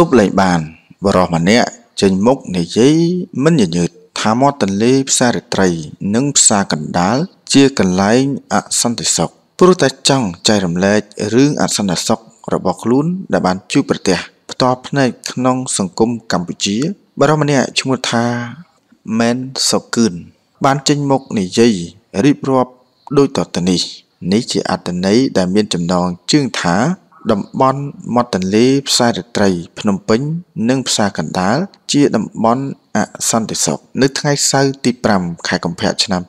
ទប់លែងបានបរោះម្នាក់ចេញមុខនិយាយមិនញញើតថាមាត់ទន្លេផ្សាររាត្រី និងផ្សារកណ្ដាលជាកន្លែងអសន្តិសុខព្រោះតែចង់ចែករំលែករឿងអសន្តិសុខរបស់ខ្លួនដែលបានជួបប្រទះផ្ទាល់ភ្នែកក្នុង សង្គមកម្ពុជាបរិម្នាក់ឈ្មោះថាមែនសុកឿនបានចេញមុខនិយាយរៀបរាប់ដូចតទៅនេះ នេះជាអត្តន័យដែលមានចំណងជើងថាតំបន់មាត់ទន្លេផ្សាររាត្រី ភ្នំពេញនិងផ្សារកណ្ដាលជាតំបន់អសន្តិសុខនៅថ្ងៃសៅរ៍ទី5ខែកុម្ភៈឆ្នាំ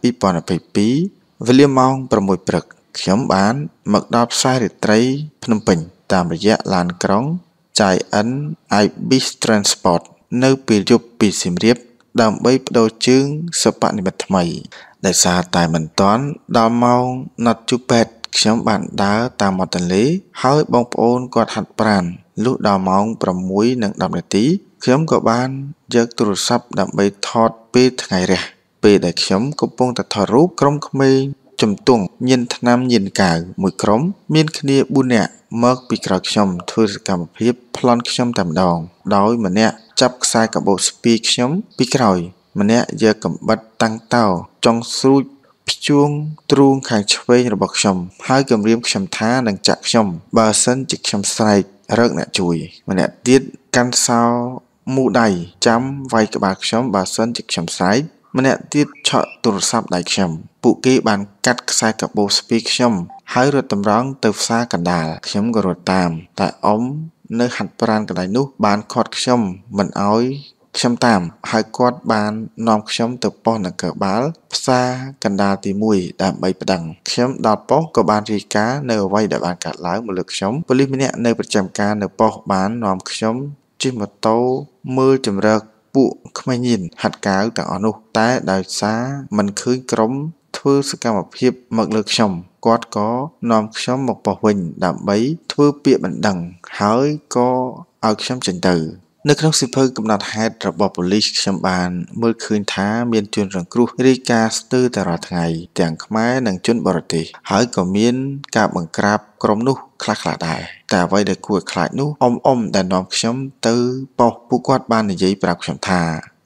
2022វេលាម៉ោង6ព្រឹកខ្ញុំបានមកដល់ផ្សាររាត្រីភ្នំពេញតាមរយៈឡានក្រុង Giant Ibis Transport នៅពេលយប់ពីសៀមរាបដើម្បីបដូរជើងសពនិមិត្តថ្មី ដែលសារតែមិនតាន់ដល់ម៉ោងណាត់ជួបពេទ្យខ្ញុំបានដើរតាមមាត់ទន្លេហើយបងប្អូនគាត់ហាត់ប្រាណលុះដល់ម៉ោង6:10នាទីខ្ញុំក៏បានយកទូរស័ព្ទដើម្បីថតពេលថ្ងៃរះ ពេលដែលខ្ញុំកំពុងតែថតរូបក្រុមក្មេងជំទង់ញៀនឆ្នាំញៀនកៅមួយក្រុម មានគ្នា4នាក់មកពីក្រៅខ្ញុំធ្វើសកម្មភាពប្លន់ខ្ញុំតែម្ដង ដោយម្នាក់ចាប់ខ្សែកាបូបស្ពាយខ្ញុំពីក្រោយម្នាក់យកកំបិតតាំងតោចង់ស្រួចព្យួងទ្រូងខាងឆ្វេងរបស់ខ្ញុំហើយគម្រាមខ្ញុំថានឹងចាក់ខ្ញុំបើសិនជាខ្ញុំស្រែករកអ្នកជួយម្នាក់ទៀតកាន់សោមូដៃចាំវាយក្បាលខ្ញុំបើសិនជាខ្ញុំស្រែកម្នាក់ទៀតឆក់ទូរស័ព្ទដៃខ្ញុំពួកគេបានកាត់ខ្សែកាបូស្ពីខ្ញុំហើយរត់តម្រង់ទៅផ្សារកណ្ដាលខ្ញុំក៏រត់តាម តែអ៊ំនៅហាត់ប្រានកន្លែងនោះ បានខាត់ខ្ញុំមិនអោយខ្ញុំតាមហើយគាត់បាននាំខ្ញុំទៅប៉ុស្តិ៍នគរបាលផ្សារកណ្ដាលទី1ដើម្បីប្តឹងខ្ញុំដល់ប៉ុស្តិ៍ក៏បានរាយការណ៍នៅអ្វីដែលបានកើតឡើងមកលើខ្ញុំប៉ូលីសម្នាក់នៅប្រចាំការនៅប៉ុស្តិ៍បាននាំខ្ញុំជិះម៉ូតូមើលជំរើកពួកក្មេងញៀនហាត់កាវទាំងអស់នោះតែដោយសារមិនឃើញក្រុមធ្វើសកម្មភាពមកលើខ្ញុំគាត់ក៏នាំខ្ញុំមកប៉ុស្តិ៍វិញដើម្បី ធ្វើពាក្យបណ្ដឹងហើយក៏ឲ្យខ្ញុំចេញទៅនៅក្នុងសិភៅកំណត់ហេតុរបស់ប៉ូលីសខ្ញុំបានមើលឃើញថាមានជនរងគ្រោះរាយការណ៍ស្ទើរតែរាល់ថ្ងៃទាំងខ្មែរនិងជនបរទេសហើយក៏មានការបង្ក្រាបក្រុមនោះខ្លះខ្លះដែរតែអ្វីដែលគួរឲ្យខ្លាចនោះអ៊ំអ៊ំដែលនាំខ្ញុំទៅប៉ុស្តិ៍ពួកគាត់បាននិយាយប្រាប់ខ្ញុំថា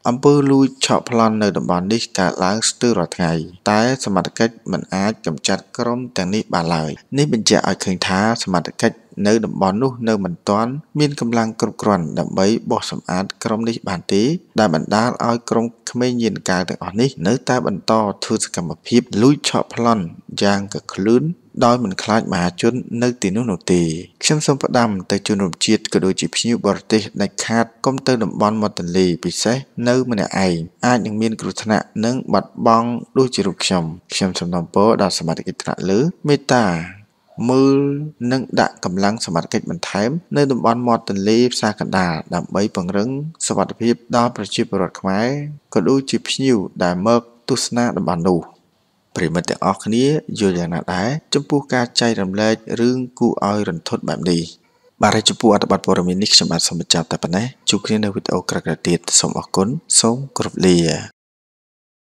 អំពើលួចឆក់ប្លន់នៅតំបន់នេះកើតឡើងស្ទើររាល់ថ្ងៃតែ សមត្ថកិច្ចមិនអាចកម្ចាត់ក្រុមទាំងនេះបានឡើយនេះបញ្ជាក់ឲ្យឃើញថាសមត្ថកិច្ចនៅតំបន់នោះនៅមិនទាន់មានកម្លាំងគ្រប់គ្រាន់ដើម្បីបោះសម្អាតក្រុមនេះបានទេដែលបណ្ដាលឲ្យក្រុមក្មេងយានកាវទាំងអស់នេះនៅតែបន្តធ្វើសកម្មភាពលួចឆក់ប្លន់យ៉ាងកក្លឿនដោយមិនខ្លាចមហាជននៅទីនោះនោះទេខ្ញុំសូមផ្ដាំទៅជនរួមជាតិក៏ដូចជាភ្ញៀវបរទេសដាច់ខាតកុំទៅតំបន់មាត់ទន្លេពិសេសនៅម្នាក់ឯងអាចនឹងមានគ្រោះថ្នាក់និងបាត់បង់ដូចជារូបខ្ញុំខ្ញុំសូមនាំពរដល់សមាជិកថ្នាក់លើមេត្តាមើលនិងដាក់កម្លាំងសមត្ថកិច្ចបន្ថែមនៅតំបន់មាត់ទន្លេផ្សារកណ្ដាលដើម្បីពង្រឹងសុវត្ថិភាពដល់ប្រជាពលរដ្ឋខ្មែរក៏ដូចជាភ្ញៀវដែលមកទស្សនាតំបន់នោះ។ប្រិមិត្តទាំងអស់គ្នាយល់យ៉ាងណាដែរចំពោះការចែករំលែករឿងគួរឲ្យរន្ធត់បែបនេះបាទហើយចំពោះអត្ថបទព័ត៌មាននេះខ្ញុំបាទសូមបញ្ចប់តែប៉ុណ្ណេះជួបគ្នានៅវីដេអូក្រោយៗទៀតសូមអរគុណសូមគោរពលា